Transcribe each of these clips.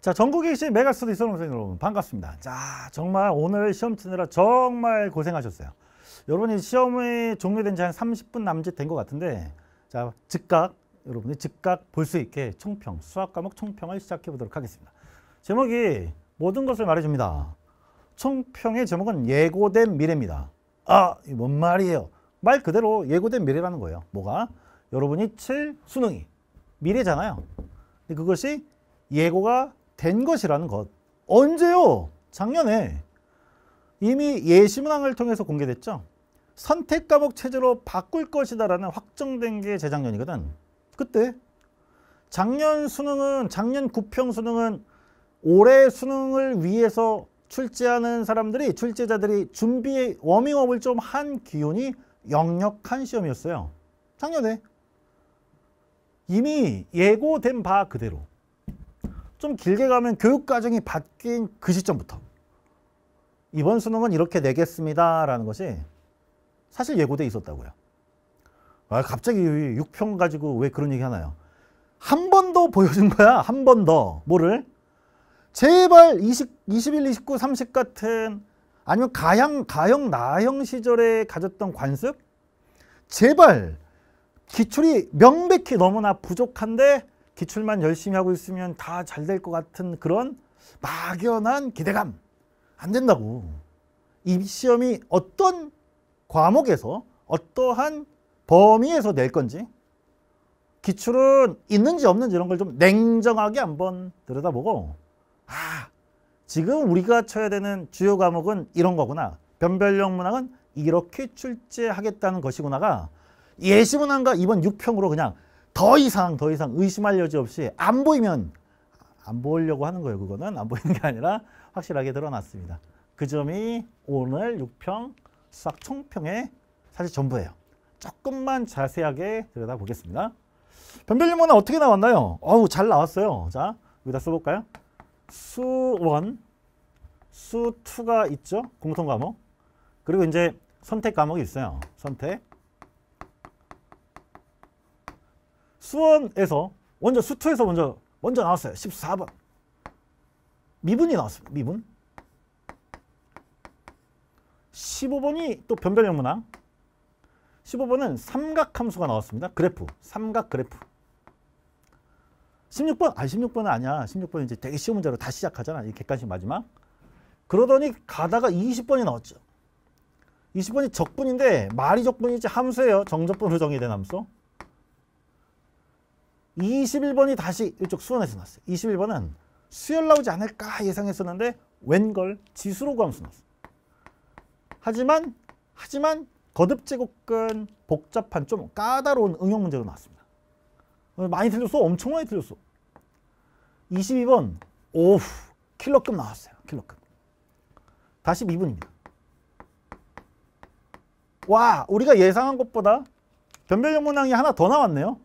자, 전국에 계신 메가스터디 수험생 여러분 반갑습니다. 자, 정말 오늘 시험 치느라 정말 고생하셨어요. 여러분이 시험이 종료된 지 한 30분 남짓 된 것 같은데 자, 즉각 여러분이 즉각 볼 수 있게 총평, 수학 과목 총평을 시작해 보도록 하겠습니다. 제목이 모든 것을 말해줍니다. 총평의 제목은 예고된 미래입니다. 아, 뭔 말이에요? 말 그대로 예고된 미래라는 거예요. 뭐가? 여러분이 칠 수능이 미래잖아요. 근데 그것이 예고가 된 것이라는 것. 언제요? 작년에 이미 예시문항을 통해서 공개됐죠. 선택 과목 체제로 바꿀 것이다라는 확정된 게 재작년이거든. 그때 작년 수능은 작년 구평 수능은 올해 수능을 위해서 출제하는 사람들이 출제자들이 준비 워밍업을 좀 한 기운이 역력한 시험이었어요. 작년에 이미 예고된 바 그대로 좀 길게 가면 교육과정이 바뀐 그 시점부터 이번 수능은 이렇게 내겠습니다라는 것이 사실 예고돼 있었다고요. 아, 갑자기 6평 가지고 왜 그런 얘기 하나요? 한 번 더 보여준 거야. 한 번 더. 뭐를? 제발 20, 21, 29, 30 같은 아니면 가형, 가형, 나형 시절에 가졌던 관습? 제발 기출이 명백히 너무나 부족한데 기출만 열심히 하고 있으면 다 잘 될 것 같은 그런 막연한 기대감 안 된다고. 입시험이 어떤 과목에서 어떠한 범위에서 낼 건지 기출은 있는지 없는지 이런 걸 좀 냉정하게 한번 들여다보고 아 지금 우리가 쳐야 되는 주요 과목은 이런 거구나 변별력 문항은 이렇게 출제하겠다는 것이구나가 예시문항과 이번 6평으로 그냥 더 이상 더 이상 의심할 여지 없이 안 보이면 안 보려고 이 하는 거예요. 그거는 안 보이는 게 아니라 확실하게 드러났습니다. 그 점이 오늘 6평 수학 총평의 사실 전부예요. 조금만 자세하게 들여다보겠습니다. 변별유모는 어떻게 나왔나요? 어우 잘 나왔어요. 자 여기다 써볼까요? 수원 수투가 있죠. 공통 과목. 그리고 이제 선택 과목이 있어요. 선택. 수원에서 먼저 수투에서 먼저 먼저 나왔어요. 14번. 미분이 나왔습니다. 미분. 15번이 또 변별형 문항. 15번은 삼각함수가 나왔습니다. 그래프. 삼각 그래프. 16번. 아, 16번은 아니야. 16번은 이제 되게 쉬운 문제로 다시 시작하잖아. 이 객관식 마지막. 그러더니 가다가 20번이 나왔죠. 20번이 적분인데 말이 적분이지 함수예요. 정적분으로 정의된 함수. 21번이 다시 이쪽 수원에서 나왔어요 21번은 수열 나오지 않을까 예상했었는데 웬걸 지수로 감수 나왔어요 하지만 하지만 거듭 제곱근 복잡한 좀 까다로운 응용 문제로 나왔습니다. 많이 틀렸어. 엄청 많이 틀렸어. 22번 오후 킬러급 나왔어요. 킬러급. 다시 2분입니다. 와 우리가 예상한 것보다 변별력 문항이 하나 더 나왔네요.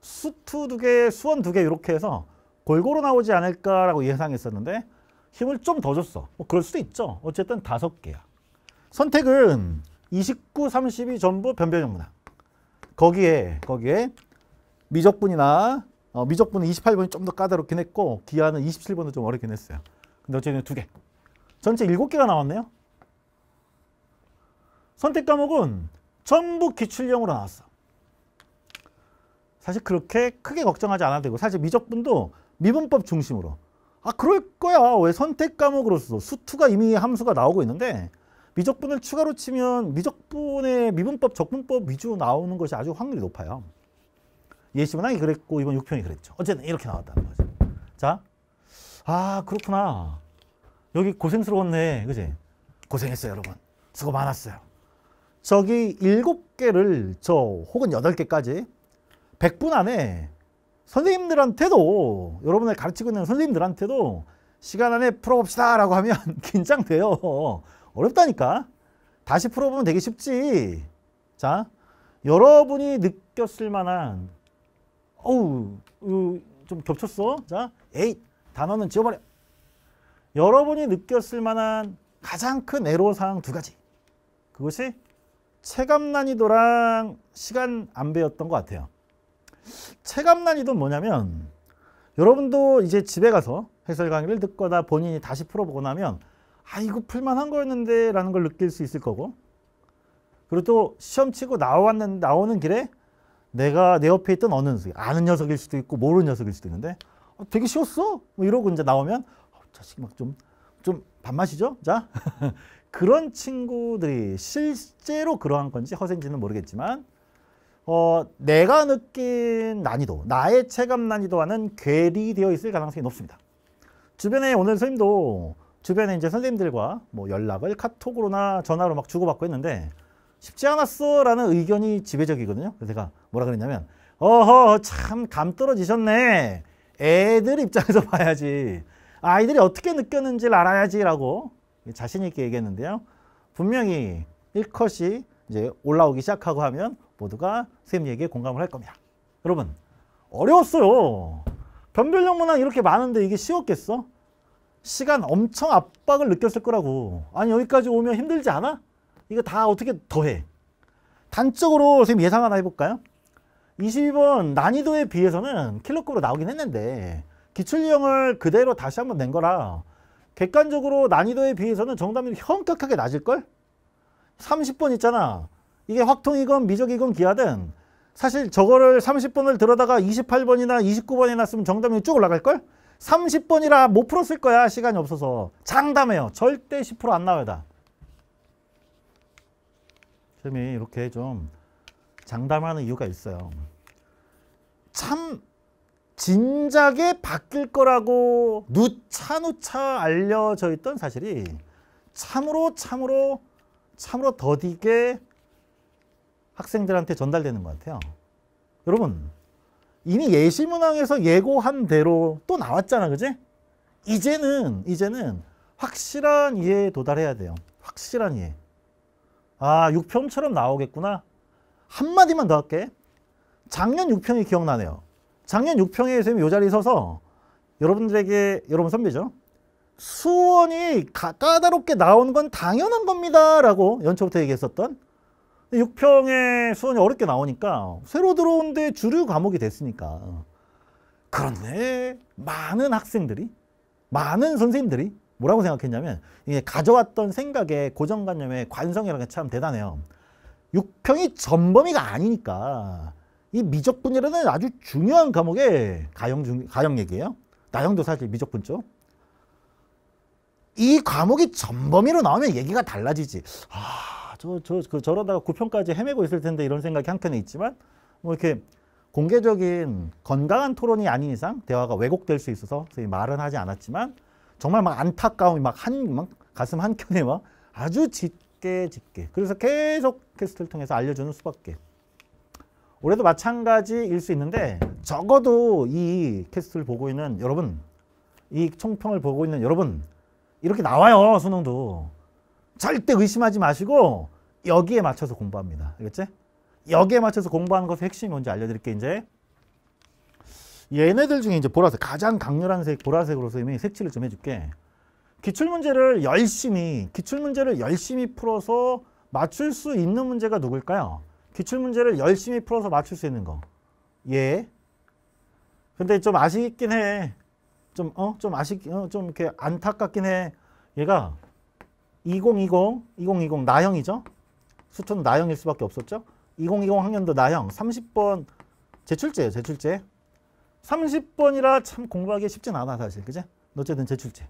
수투 두 개, 수원 두개 이렇게 해서 골고루 나오지 않을까라고 예상했었는데 힘을 좀 더 줬어. 뭐 그럴 수도 있죠. 어쨌든 다섯 개야. 선택은 29, 32 전부 변변형 문화 거기에 거기에 미적분이나 어, 미적분은 28번이 좀 더 까다롭긴 했고 기아는 27번도 좀 어렵긴 했어요. 근데 어쨌든 두 개. 전체 7개가 나왔네요. 선택 과목은 전부 기출형으로 나왔어. 사실 그렇게 크게 걱정하지 않아도 되고 사실 미적분도 미분법 중심으로 아 그럴 거야 왜 선택 과목으로서 수투가 이미 함수가 나오고 있는데 미적분을 추가로 치면 미적분의 미분법 적분법 위주로 나오는 것이 아주 확률이 높아요 예시문항이 그랬고 이번 6편이 그랬죠 어쨌든 이렇게 나왔다는 거죠 자아 그렇구나 여기 고생스러웠네 그지 고생했어요 여러분 수고 많았어요 저기 7개를 저 혹은 8개까지 100분 안에 선생님들한테도 여러분을 가르치고 있는 선생님들한테도 시간 안에 풀어봅시다 라고 하면 긴장돼요. 어렵다니까. 다시 풀어보면 되게 쉽지. 자, 여러분이 느꼈을 만한 어우, 좀 겹쳤어. 자, 에이, 단어는 지워버려. 여러분이 느꼈을 만한 가장 큰 애로사항 두 가지. 그것이 체감 난이도랑 시간 안배였던 것 같아요. 체감 난이도 뭐냐면 여러분도 이제 집에 가서 해설 강의를 듣거나 본인이 다시 풀어보고 나면 아 이거 풀만한 거였는데 라는 걸 느낄 수 있을 거고 그리고 또 시험 치고 나왔는, 나오는 길에 내가 내 옆에 있던 어느 녀석 아는 녀석일 수도 있고 모르는 녀석일 수도 있는데 아, 되게 쉬웠어 뭐 이러고 이제 나오면 어, 자식 막 좀좀 밥맛이죠 자 그런 친구들이 실제로 그러한 건지 허생지는 모르겠지만 어, 내가 느낀 난이도, 나의 체감 난이도와는 괴리되어 있을 가능성이 높습니다. 주변에 오늘 선생님도 주변에 이제 선생님들과 뭐 연락을 카톡으로나 전화로 막 주고받고 했는데 쉽지 않았어 라는 의견이 지배적이거든요. 그래서 제가 뭐라 그랬냐면 어허 참 감 떨어지셨네. 애들 입장에서 봐야지. 아이들이 어떻게 느꼈는지를 알아야지 라고 자신 있게 얘기했는데요. 분명히 1컷이 이제 올라오기 시작하고 하면 모두가 쌤 얘기에 공감을 할 겁니다. 여러분 어려웠어요. 변별력 문항 이렇게 많은데 이게 쉬웠겠어? 시간 엄청 압박을 느꼈을 거라고. 아니 여기까지 오면 힘들지 않아? 이거 다 어떻게 더해. 단적으로 선생님 예상 하나 해볼까요? 22번 난이도에 비해서는 킬러급으로 나오긴 했는데 기출유형을 그대로 다시 한번 낸 거라 객관적으로 난이도에 비해서는 정답률이 현격하게 낮을걸? 30번 있잖아. 이게 확통이건 미적이건 기하든 사실 저거를 30번을 들어다가 28번이나 29번이나 쓰면 정답이 쭉 올라갈걸? 30번이라 못 풀었을 거야 시간이 없어서 장담해요 절대 10%안 나와요 다 쌤이 이렇게 좀 장담하는 이유가 있어요 참 진작에 바뀔 거라고 누차누차 알려져 있던 사실이 참으로 참으로 참으로 더디게 학생들한테 전달되는 것 같아요. 여러분 이미 예시문항에서 예고한 대로 또 나왔잖아 그지? 이제는 이제는 확실한 이해에 도달해야 돼요. 확실한 이해. 아 6편처럼 나오겠구나. 한마디만 더 할게. 작년 6평이 기억나네요. 작년 6평에 선생님이 이 자리에 서서 여러분들에게, 여러분 선배죠. 수원이 까다롭게 나온 건 당연한 겁니다. 라고 연초부터 얘기했었던 6평의 수원이 어렵게 나오니까 새로 들어온데 주류 과목이 됐으니까 그런데 많은 학생들이 많은 선생님들이 뭐라고 생각했냐면 이게 가져왔던 생각에 고정관념의 관성이라는 게 참 대단해요. 6평이 전범위가 아니니까 이 미적분이라는 아주 중요한 과목의 가형 중 가형 얘기예요. 나형도 사실 미적분 죠이 과목이 전범위로 나오면 얘기가 달라지지. 아... 저, 저, 그 저러다가 9평까지 헤매고 있을 텐데 이런 생각이 한켠에 있지만 뭐 이렇게 공개적인 건강한 토론이 아닌 이상 대화가 왜곡될 수 있어서 말은 하지 않았지만 정말 막 안타까움이 막 한 막 가슴 한켠에 막 아주 짙게 짙게 그래서 계속 캐스트를 통해서 알려주는 수밖에 올해도 마찬가지일 수 있는데 적어도 이 캐스트를 보고 있는 여러분 이 총평을 보고 있는 여러분 이렇게 나와요 수능도 절대 의심하지 마시고 여기에 맞춰서 공부합니다. 알겠지? 여기에 맞춰서 공부하는 것의 핵심이 뭔지 알려드릴게 이제 얘네들 중에 이제 보라색 가장 강렬한 색 보라색으로 선생님 색칠을 좀 해줄게. 기출문제를 열심히 기출문제를 열심히 풀어서 맞출 수 있는 문제가 누굴까요? 기출문제를 열심히 풀어서 맞출 수 있는 거. 예. 근데 좀 아쉽긴 해. 좀, 어? 좀 아쉽, 어? 좀 이렇게 안타깝긴 해. 얘가 2020, 2020 나형이죠. 수초는 나형일 수밖에 없었죠. 2020 학년도 나형 30번 제출제예요. 제출제. 30번이라 참 공부하기 쉽진 않아 사실. 그죠 어쨌든 제출제.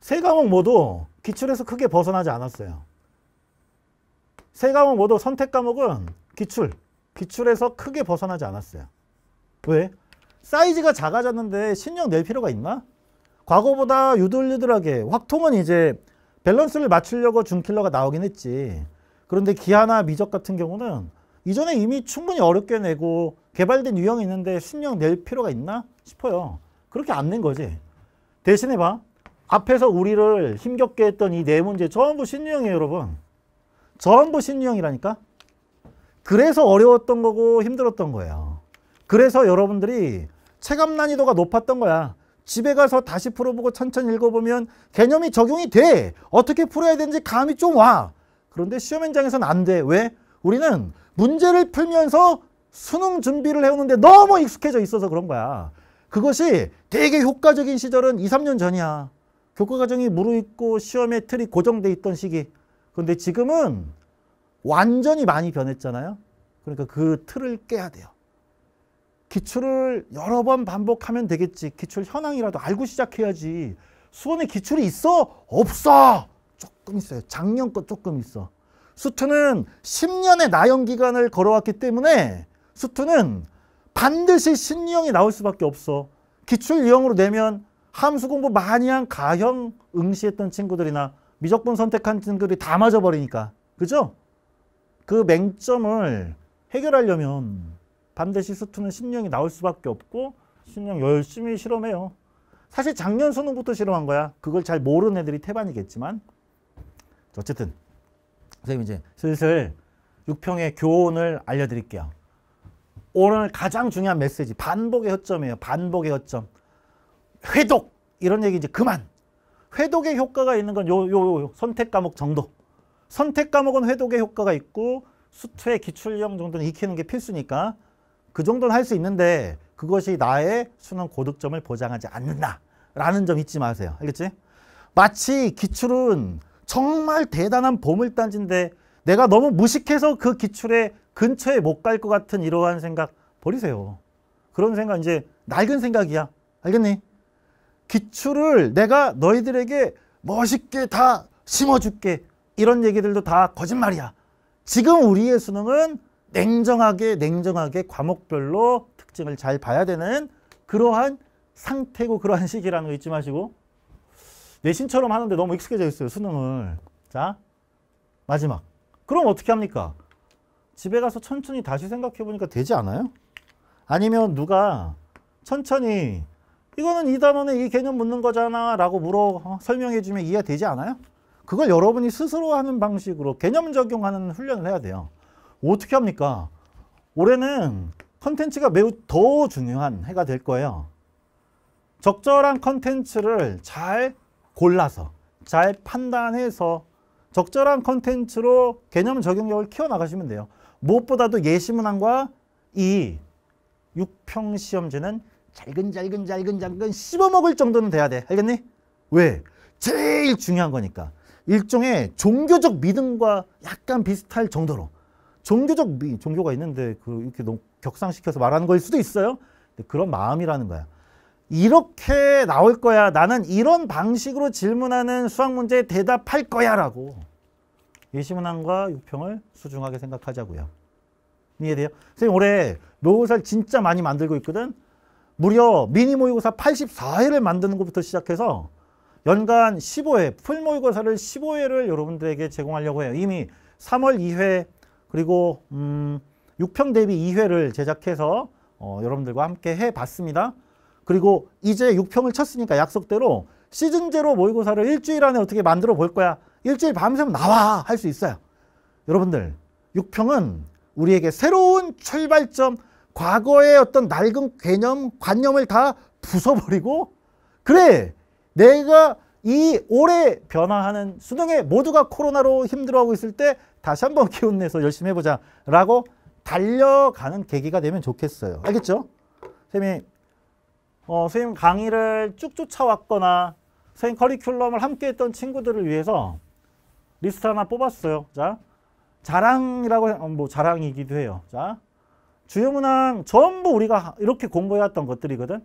세 과목 모두 기출에서 크게 벗어나지 않았어요. 세 과목 모두 선택 과목은 기출, 기출에서 크게 벗어나지 않았어요. 왜? 사이즈가 작아졌는데 신경 낼 필요가 있나? 과거보다 유들유들하게 확통은 이제 밸런스를 맞추려고 준킬러가 나오긴 했지. 그런데 기아나 미적 같은 경우는 이전에 이미 충분히 어렵게 내고 개발된 유형이 있는데 신경 낼 필요가 있나 싶어요. 그렇게 안 낸 거지. 대신에 봐. 앞에서 우리를 힘겹게 했던 이 네 문제 전부 신유형이에요, 여러분. 전부 신유형이라니까. 그래서 어려웠던 거고 힘들었던 거예요. 그래서 여러분들이 체감 난이도가 높았던 거야. 집에 가서 다시 풀어보고 천천히 읽어보면 개념이 적용이 돼. 어떻게 풀어야 되는지 감이 좀 와. 그런데 시험 현장에서는 안 돼. 왜? 우리는 문제를 풀면서 수능 준비를 해오는데 너무 익숙해져 있어서 그런 거야. 그것이 되게 효과적인 시절은 2, 3년 전이야. 교과 과정이 무르익고 시험의 틀이 고정돼 있던 시기. 그런데 지금은 완전히 많이 변했잖아요. 그러니까 그 틀을 깨야 돼요. 기출을 여러 번 반복하면 되겠지. 기출 현황이라도 알고 시작해야지. 수원에 기출이 있어? 없어. 조금 있어요. 작년 거 조금 있어. 수트는 10년의 나연 기간을 걸어왔기 때문에 수트는 반드시 신유형이 나올 수밖에 없어. 기출 유형으로 내면 함수 공부 많이 한 가형 응시했던 친구들이나 미적분 선택한 친구들이 다 맞아버리니까. 그죠? 그 맹점을 해결하려면 반드시 수투는 신령이 나올 수밖에 없고 신령 열심히 실험해요. 사실 작년 수능부터 실험한 거야. 그걸 잘 모르는 애들이 태반이겠지만 어쨌든 선생님 이제 슬슬 6평의 교훈을 알려드릴게요. 오늘 가장 중요한 메시지 반복의 허점이에요. 반복의 허점. 회독 이런 얘기 이제 그만. 회독의 효과가 있는 건 요요요 선택 과목 정도. 선택 과목은 회독의 효과가 있고 수투의 기출형 정도는 익히는 게 필수니까 그 정도는 할 수 있는데 그것이 나의 수능 고득점을 보장하지 않는다라는 점 잊지 마세요. 알겠지? 마치 기출은 정말 대단한 보물단지인데 내가 너무 무식해서 그 기출에 근처에 못 갈 것 같은 이러한 생각 버리세요. 그런 생각 이제 낡은 생각이야. 알겠니? 기출을 내가 너희들에게 멋있게 다 심어줄게. 이런 얘기들도 다 거짓말이야. 지금 우리의 수능은 냉정하게 냉정하게 과목별로 특징을 잘 봐야 되는 그러한 상태고 그러한 시기라는 거 잊지 마시고 내신처럼 하는데 너무 익숙해져 있어요 수능을 자 마지막 그럼 어떻게 합니까 집에 가서 천천히 다시 생각해 보니까 되지 않아요 아니면 누가 천천히 이거는 이 단원의 이 개념 묻는 거잖아 라고 물어 어, 설명해 주면 이해되지 않아요 그걸 여러분이 스스로 하는 방식으로 개념 적용하는 훈련을 해야 돼요 어떻게 합니까? 올해는 컨텐츠가 매우 더 중요한 해가 될 거예요. 적절한 컨텐츠를 잘 골라서 잘 판단해서 적절한 컨텐츠로 개념 적용력을 키워나가시면 돼요. 무엇보다도 예시문항과 이 육평 시험지는 잘근잘근 잘근잘근 씹어먹을 정도는 돼야 돼. 알겠니? 왜? 제일 중요한 거니까. 일종의 종교적 믿음과 약간 비슷할 정도로 종교적 미, 종교가 있는데 그 이렇게 너무 격상시켜서 말하는 거일 수도 있어요. 그런 마음이라는 거야. 이렇게 나올 거야. 나는 이런 방식으로 질문하는 수학 문제에 대답할 거야라고. 예시문항과 육평을 수중하게 생각하자고요. 이해돼요? 선생님 올해 노의고사를 진짜 많이 만들고 있거든. 무려 미니 모의고사 84회를 만드는 것부터 시작해서 연간 15회, 풀 모의고사를 15회를 여러분들에게 제공하려고 해요. 이미 3월 2회 그리고 음 6평 대비 2회를 제작해서 어, 여러분들과 함께 해봤습니다. 그리고 이제 6평을 쳤으니까 약속대로 시즌제로 모의고사를 일주일 안에 어떻게 만들어 볼 거야. 일주일 밤새면 나와 할 수 있어요. 여러분들 6평은 우리에게 새로운 출발점, 과거의 어떤 낡은 개념, 관념을 다 부숴버리고 그래 내가 이 올해 변화하는 수능에 모두가 코로나로 힘들어하고 있을 때 다시 한번 기운 내서 열심히 해보자 라고 달려가는 계기가 되면 좋겠어요. 알겠죠? 선생님 어, 선생님 강의를 쭉 쫓아왔거나 선생님 커리큘럼을 함께 했던 친구들을 위해서 리스트 하나 뽑았어요. 자, 자랑이라고, 어, 뭐 자랑이기도 해요. 자, 주요 문항 전부 우리가 이렇게 공부해왔던 것들이거든.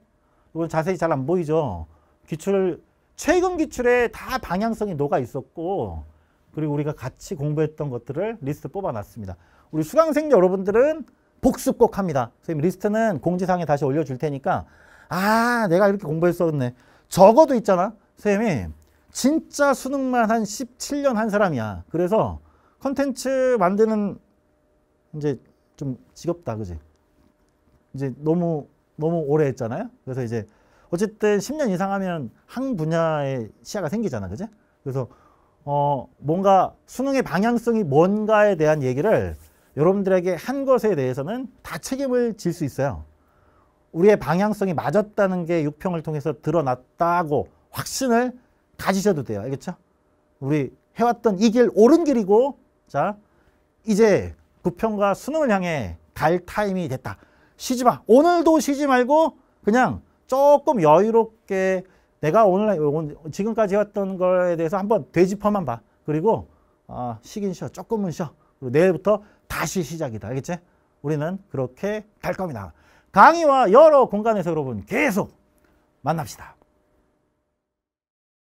이건 자세히 잘 안 보이죠. 기출, 최근 기출에 다 방향성이 녹아 있었고 그리고 우리가 같이 공부했던 것들을 리스트 뽑아놨습니다. 우리 수강생 여러분들은 복습 꼭 합니다. 선생님 리스트는 공지사항에 다시 올려줄 테니까 아 내가 이렇게 공부했었네. 적어도 있잖아. 선생님이 진짜 수능만 한 17년 한 사람이야. 그래서 컨텐츠 만드는 이제 좀 지겹다 그지? 이제 너무 너무 오래 했잖아요. 그래서 이제 어쨌든 10년 이상 하면 한 분야의 시야가 생기잖아. 그지? 그래서 어, 뭔가 수능의 방향성이 뭔가에 대한 얘기를 여러분들에게 한 것에 대해서는 다 책임을 질 수 있어요. 우리의 방향성이 맞았다는 게 6평을 통해서 드러났다고 확신을 가지셔도 돼요. 알겠죠? 우리 해왔던 이길 옳은 길이고 자 이제 9평과 수능을 향해 갈 타임이 됐다. 쉬지 마. 오늘도 쉬지 말고 그냥 조금 여유롭게 내가 오늘 지금까지 해왔던 거에 대해서 한번 되짚어만 봐. 그리고 어, 쉬긴 쉬어. 조금은 쉬어. 그리고 내일부터 다시 시작이다. 알겠지? 우리는 그렇게 갈 겁니다. 강의와 여러 공간에서 여러분 계속 만납시다.